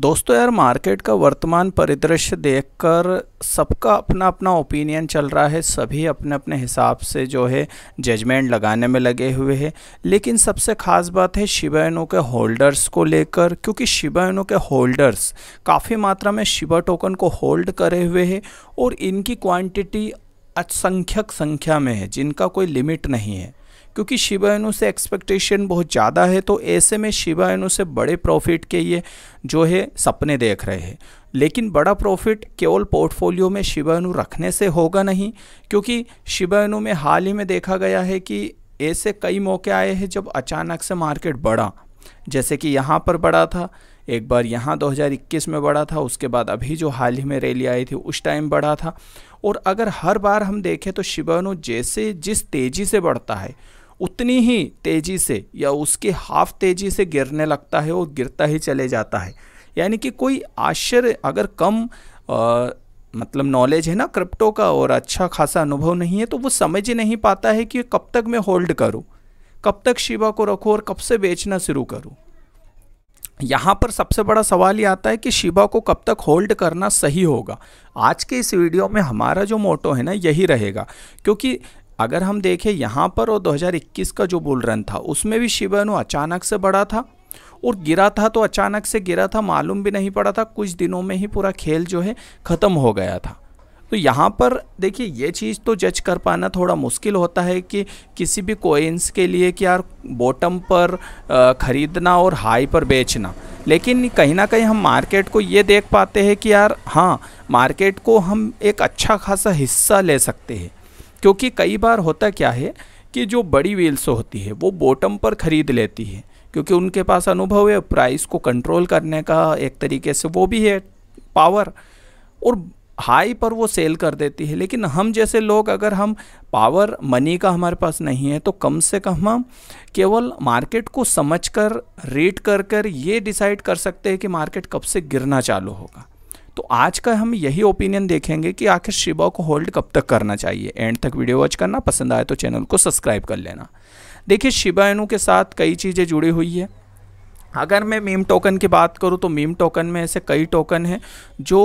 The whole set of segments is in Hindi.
दोस्तों यार मार्केट का वर्तमान परिदृश्य देखकर सबका अपना अपना ओपिनियन चल रहा है सभी अपने अपने हिसाब से जो है जजमेंट लगाने में लगे हुए हैं लेकिन सबसे ख़ास बात है शिवायनों के होल्डर्स को लेकर क्योंकि शिवायनों के होल्डर्स काफ़ी मात्रा में शिवा टोकन को होल्ड करे हुए हैं और इनकी क्वांटिटी असंख्यक संख्या में है जिनका कोई लिमिट नहीं है क्योंकि शिवायनु से एक्सपेक्टेशन बहुत ज़्यादा है तो ऐसे में शिवायनु से बड़े प्रॉफिट के ये जो है सपने देख रहे हैं लेकिन बड़ा प्रॉफिट केवल पोर्टफोलियो में शिवायनु रखने से होगा नहीं क्योंकि शिवायनु में हाल ही में देखा गया है कि ऐसे कई मौके आए हैं जब अचानक से मार्केट बढ़ा जैसे कि यहाँ पर बढ़ा था एक बार यहाँ 2021 में बढ़ा था उसके बाद अभी जो हाल ही में रैली आई थी उस टाइम बढ़ा था और अगर हर बार हम देखें तो शिवानु जैसे जिस तेज़ी से बढ़ता है उतनी ही तेज़ी से या उसके हाफ तेज़ी से गिरने लगता है और गिरता ही चले जाता है यानी कि कोई आश्चर्य अगर कम आ, मतलब नॉलेज है ना क्रिप्टो का और अच्छा खासा अनुभव नहीं है तो वो समझ ही नहीं पाता है कि कब तक मैं होल्ड करूँ कब तक शिवा को रखूँ और कब से बेचना शुरू करूँ यहाँ पर सबसे बड़ा सवाल ये आता है कि शिवा को कब तक होल्ड करना सही होगा आज के इस वीडियो में हमारा जो मोटो है ना यही रहेगा क्योंकि अगर हम देखें यहाँ पर और 2021 का जो बुल रन था उसमें भी शिवानु अचानक से बढ़ा था और गिरा था तो अचानक से गिरा था मालूम भी नहीं पड़ा था कुछ दिनों में ही पूरा खेल जो है ख़त्म हो गया था तो यहाँ पर देखिए ये चीज़ तो जज कर पाना थोड़ा मुश्किल होता है कि किसी भी कोइंस के लिए कि यार बॉटम पर ख़रीदना और हाई पर बेचना लेकिन कहीं ना कहीं हम मार्केट को ये देख पाते हैं कि यार हाँ मार्केट को हम एक अच्छा खासा हिस्सा ले सकते हैं क्योंकि कई बार होता क्या है कि जो बड़ी व्हील्स होती है वो बॉटम पर ख़रीद लेती है क्योंकि उनके पास अनुभव है प्राइस को कंट्रोल करने का एक तरीके से वो भी है पावर और हाई पर वो सेल कर देती है लेकिन हम जैसे लोग अगर हम पावर मनी का हमारे पास नहीं है तो कम से कम हम केवल मार्केट को समझकर रेट कर कर ये डिसाइड कर सकते हैं कि मार्केट कब से गिरना चालू होगा तो आज का हम यही ओपिनियन देखेंगे कि आखिर शिबा को होल्ड कब तक करना चाहिए एंड तक वीडियो वॉच करना पसंद आए तो चैनल को सब्सक्राइब कर लेना देखिए शिबा इनू के साथ कई चीज़ें जुड़ी हुई है अगर मैं मीम टोकन की बात करूँ तो मीम टोकन में ऐसे कई टोकन हैं जो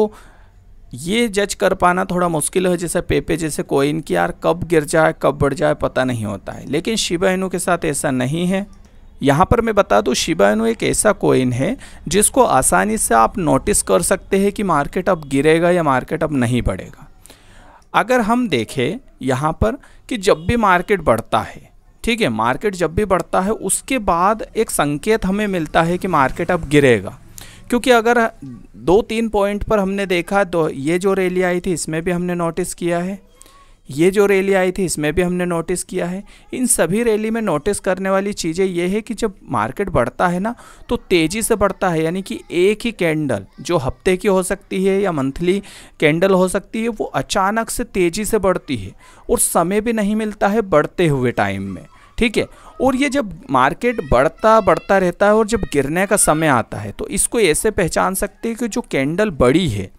ये जज कर पाना थोड़ा मुश्किल है जैसे पेपे जैसे कोइन की यार कब गिर जाए कब बढ़ जाए पता नहीं होता है लेकिन शिबा इनू के साथ ऐसा नहीं है यहाँ पर मैं बता दूँ शिबायनो एक ऐसा कोइन है जिसको आसानी से आप नोटिस कर सकते हैं कि मार्केट अब गिरेगा या मार्केट अब नहीं बढ़ेगा अगर हम देखें यहाँ पर कि जब भी मार्केट बढ़ता है ठीक है मार्केट जब भी बढ़ता है उसके बाद एक संकेत हमें मिलता है कि मार्केट अब गिरेगा क्योंकि अगर दो तीन पॉइंट पर हमने देखा तो ये जो रैली आई थी इसमें भी हमने नोटिस किया है ये जो रैली आई थी इसमें भी हमने नोटिस किया है इन सभी रैली में नोटिस करने वाली चीज़ें ये है कि जब मार्केट बढ़ता है ना तो तेज़ी से बढ़ता है यानी कि एक ही कैंडल जो हफ्ते की हो सकती है या मंथली कैंडल हो सकती है वो अचानक से तेज़ी से बढ़ती है और समय भी नहीं मिलता है बढ़ते हुए टाइम में ठीक है और ये जब मार्केट बढ़ता बढ़ता रहता है और जब गिरने का समय आता है तो इसको ऐसे पहचान सकते हैं कि जो कैंडल बड़ी है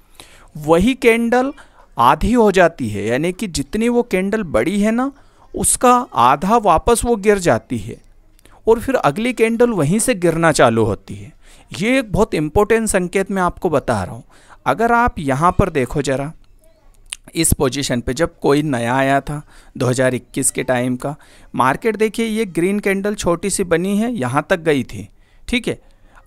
वही कैंडल आधी हो जाती है यानी कि जितनी वो कैंडल बड़ी है ना उसका आधा वापस वो गिर जाती है और फिर अगली कैंडल वहीं से गिरना चालू होती है ये एक बहुत इम्पोर्टेंट संकेत मैं आपको बता रहा हूँ अगर आप यहाँ पर देखो ज़रा इस पोजीशन पे जब कोई नया आया था 2021 के टाइम का मार्केट देखिए ये ग्रीन कैंडल छोटी सी बनी है यहाँ तक गई थी ठीक है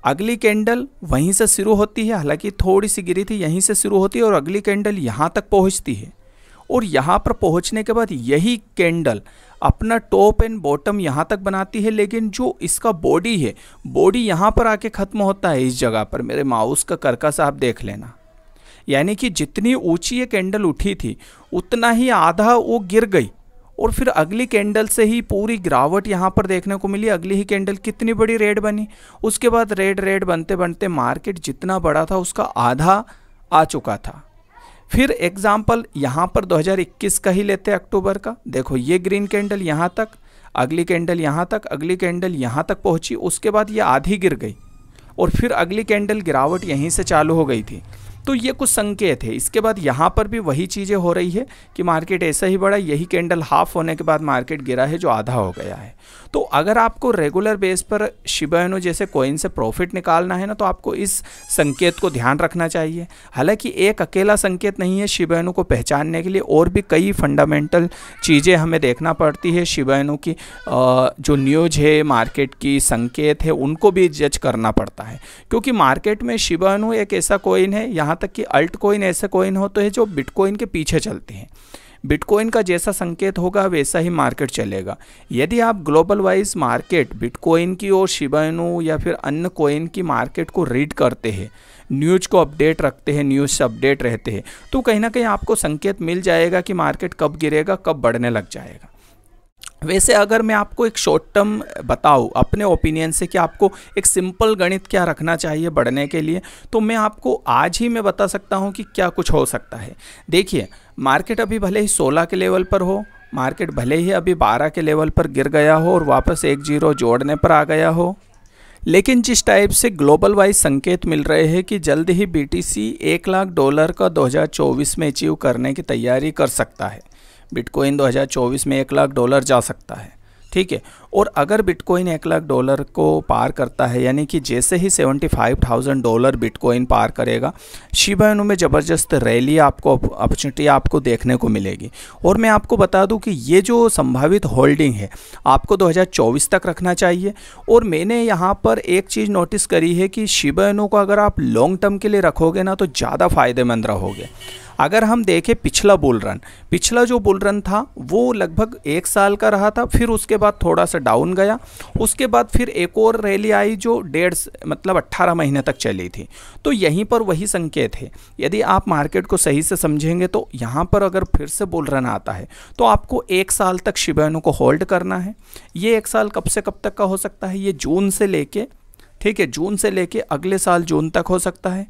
अगली कैंडल वहीं से शुरू होती है हालांकि थोड़ी सी गिरी थी यहीं से शुरू होती है और अगली कैंडल यहाँ तक पहुँचती है और यहाँ पर पहुँचने के बाद यही कैंडल अपना टॉप एंड बॉटम यहाँ तक बनाती है लेकिन जो इसका बॉडी है बॉडी यहाँ पर आके ख़त्म होता है इस जगह पर मेरे माउस का करकस आप देख लेना यानी कि जितनी ऊंची ये कैंडल उठी थी उतना ही आधा वो गिर गई और फिर अगली कैंडल से ही पूरी गिरावट यहाँ पर देखने को मिली अगली ही कैंडल कितनी बड़ी रेड बनी उसके बाद रेड रेड बनते बनते मार्केट जितना बड़ा था उसका आधा आ चुका था फिर एग्जाम्पल यहाँ पर 2021 का ही लेते हैं अक्टूबर का देखो ये ग्रीन कैंडल यहाँ तक अगली कैंडल यहाँ तक अगली कैंडल यहाँ तक पहुँची उसके बाद ये आधी गिर गई और फिर अगली कैंडल गिरावट यहीं से चालू हो गई थी तो ये कुछ संकेत है इसके बाद यहाँ पर भी वही चीज़ें हो रही है कि मार्केट ऐसा ही बढ़ा यही कैंडल हाफ होने के बाद मार्केट गिरा है जो आधा हो गया है तो अगर आपको रेगुलर बेस पर शिबाइनो जैसे कोइन से प्रॉफिट निकालना है ना तो आपको इस संकेत को ध्यान रखना चाहिए हालांकि एक अकेला संकेत नहीं है शिबाइनो को पहचानने के लिए और भी कई फंडामेंटल चीज़ें हमें देखना पड़ती है शिबाइनो की जो न्यूज है मार्केट की संकेत है उनको भी जज करना पड़ता है क्योंकि मार्केट में शिबाइनो एक ऐसा कोइन है यहाँ यहाँ तक कि अल्ट कोइन ऐसे कोइन होते तो हैं जो बिटकॉइन के पीछे चलते हैं बिटकॉइन का जैसा संकेत होगा वैसा ही मार्केट चलेगा यदि आप ग्लोबल वाइज मार्केट बिटकॉइन की और शिबाइनू या फिर अन्य कोइन की मार्केट को रीड करते हैं न्यूज को अपडेट रखते हैं न्यूज से अपडेट रहते हैं तो कहीं ना कहीं आपको संकेत मिल जाएगा कि मार्केट कब गिरेगा कब बढ़ने लग जाएगा वैसे अगर मैं आपको एक शॉर्ट टर्म बताऊँ अपने ओपिनियन से कि आपको एक सिंपल गणित क्या रखना चाहिए बढ़ने के लिए तो मैं आपको आज ही मैं बता सकता हूँ कि क्या कुछ हो सकता है देखिए मार्केट अभी भले ही 16 के लेवल पर हो मार्केट भले ही अभी 12 के लेवल पर गिर गया हो और वापस एक जीरो जोड़ने पर आ गया हो लेकिन जिस टाइप से ग्लोबल वाइज संकेत मिल रहे हैं कि जल्द ही बी एक लाख डॉलर का दो में अचीव करने की तैयारी कर सकता है बिटकॉइन 2024 में एक लाख डॉलर जा सकता है ठीक है और अगर बिटकॉइन एक लाख डॉलर को पार करता है यानी कि जैसे ही 75,000 डॉलर बिटकॉइन पार करेगा शिबाइनू में ज़बरदस्त रैली आपको अपॉर्चुनिटी आपको देखने को मिलेगी और मैं आपको बता दूं कि ये जो संभावित होल्डिंग है आपको 2024 तक रखना चाहिए और मैंने यहाँ पर एक चीज़ नोटिस करी है कि शिबाइनू को अगर आप लॉन्ग टर्म के लिए रखोगे ना तो ज़्यादा फ़ायदेमंद रहोगे अगर हम देखें पिछला बुल रन पिछला जो बुल रन था वो लगभग एक साल का रहा था फिर उसके बाद थोड़ा सा डाउन गया उसके बाद फिर एक और रैली आई जो डेढ़ मतलब अट्ठारह महीने तक चली थी तो यहीं पर वही संकेत है यदि आप मार्केट को सही से समझेंगे तो यहाँ पर अगर फिर से बुल रन आता है तो आपको एक साल तक शिवैनों को होल्ड करना है ये एक साल कब से कब तक का हो सकता है ये जून से लेके ठीक है जून से लेके अगले साल जून तक हो सकता है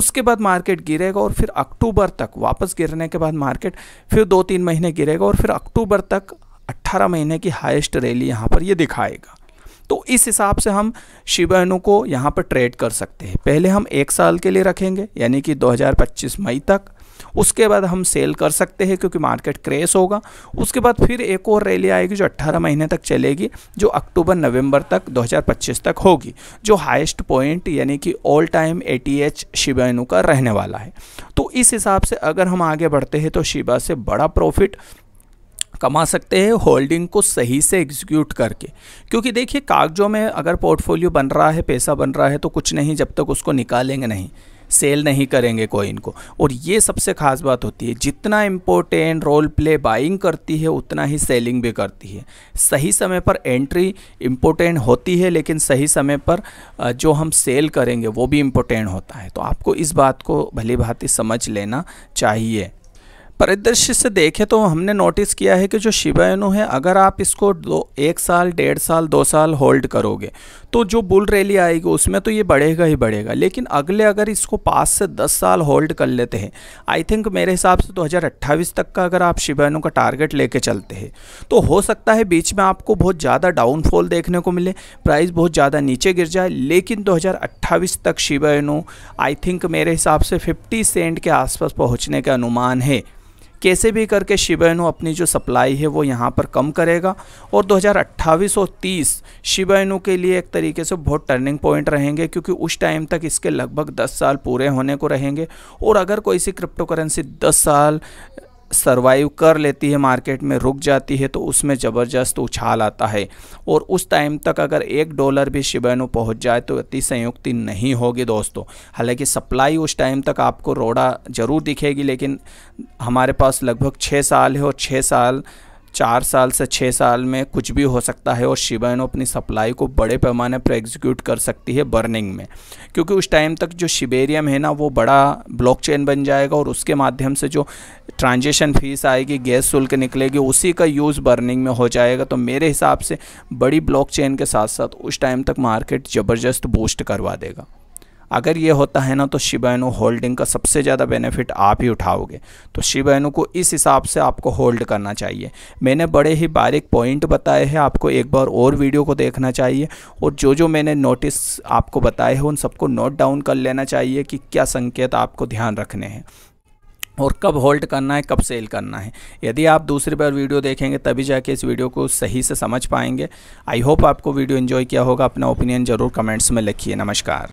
उसके बाद मार्केट गिरेगा और फिर अक्टूबर तक वापस गिरने के बाद मार्केट फिर दो तीन महीने गिरेगा और फिर अक्टूबर तक 18 महीने की हाईएस्ट रैली यहाँ पर ये दिखाएगा तो इस हिसाब से हम शिबाइनों को यहाँ पर ट्रेड कर सकते हैं पहले हम एक साल के लिए रखेंगे यानी कि 2025 मई तक उसके बाद हम सेल कर सकते हैं क्योंकि मार्केट क्रेश होगा उसके बाद फिर एक और रैली आएगी जो 18 महीने तक चलेगी जो अक्टूबर नवंबर तक 2025 तक होगी जो हाईएस्ट पॉइंट यानी कि all time A T H का रहने वाला है तो इस हिसाब से अगर हम आगे बढ़ते हैं तो शिबा से बड़ा प्रॉफिट कमा सकते हैं होल्डिंग को सही से एग्जीक्यूट करके क्योंकि देखिए कागजों में अगर पोर्टफोलियो बन रहा है पैसा बन रहा है तो कुछ नहीं जब तक उसको निकालेंगे नहीं सेल नहीं करेंगे कॉइन को और ये सबसे खास बात होती है जितना इम्पोर्टेंट रोल प्ले बाइंग करती है उतना ही सेलिंग भी करती है सही समय पर एंट्री इम्पोर्टेंट होती है लेकिन सही समय पर जो हम सेल करेंगे वो भी इम्पोर्टेंट होता है तो आपको इस बात को भली भांति समझ लेना चाहिए परिदृश्य से देखें तो हमने नोटिस किया है कि जो शिवायनु है अगर आप इसको दो एक साल डेढ़ साल दो साल होल्ड करोगे तो जो बुल रैली आएगी उसमें तो ये बढ़ेगा ही बढ़ेगा लेकिन अगले अगर इसको पाँच से दस साल होल्ड कर लेते हैं आई थिंक मेरे हिसाब से दो तो तक का अगर आप शिवानों का टारगेट लेके चलते हैं तो हो सकता है बीच में आपको बहुत ज़्यादा डाउनफॉल देखने को मिले प्राइस बहुत ज़्यादा नीचे गिर जाए लेकिन दो तो तक शिवानों आई थिंक मेरे हिसाब से 50 सेंट के आसपास पहुंचने का अनुमान है कैसे भी करके शिवेनु अपनी जो सप्लाई है वो यहाँ पर कम करेगा और दो और तीस शिवेनु के लिए एक तरीके से बहुत टर्निंग पॉइंट रहेंगे क्योंकि उस टाइम तक इसके लगभग 10 साल पूरे होने को रहेंगे और अगर कोई सी क्रिप्टो करेंसी दस साल सर्वाइव कर लेती है मार्केट में रुक जाती है तो उसमें ज़बरदस्त उछाल आता है और उस टाइम तक अगर एक डॉलर भी शिबानो पहुंच जाए तो अति संयुक्ति नहीं होगी दोस्तों हालांकि सप्लाई उस टाइम तक आपको रोड़ा ज़रूर दिखेगी लेकिन हमारे पास लगभग छः साल है और छः साल चार साल से छः साल में कुछ भी हो सकता है और शिबाइनो अपनी सप्लाई को बड़े पैमाने पर एग्जीक्यूट कर सकती है बर्निंग में क्योंकि उस टाइम तक जो शिबेरियम है ना वो बड़ा ब्लॉकचेन बन जाएगा और उसके माध्यम से जो ट्रांजेक्शन फीस आएगी गैस शुल्क निकलेगी उसी का यूज़ बर्निंग में हो जाएगा तो मेरे हिसाब से बड़ी ब्लॉक के साथ साथ उस टाइम तक मार्केट ज़बरदस्त बूस्ट करवा देगा अगर ये होता है ना तो शिबाइनो होल्डिंग का सबसे ज़्यादा बेनिफिट आप ही उठाओगे तो शिबाइनो को इस हिसाब से आपको होल्ड करना चाहिए मैंने बड़े ही बारीक पॉइंट बताए हैं आपको एक बार और वीडियो को देखना चाहिए और जो जो मैंने नोटिस आपको बताए हैं उन सबको नोट डाउन कर लेना चाहिए कि क्या संकेत आपको ध्यान रखने हैं और कब होल्ड करना है कब सेल करना है यदि आप दूसरी बार वीडियो देखेंगे तभी जाके इस वीडियो को सही से समझ पाएंगे आई होप आपको वीडियो एंजॉय किया होगा अपना ओपिनियन ज़रूर कमेंट्स में लिखिए नमस्कार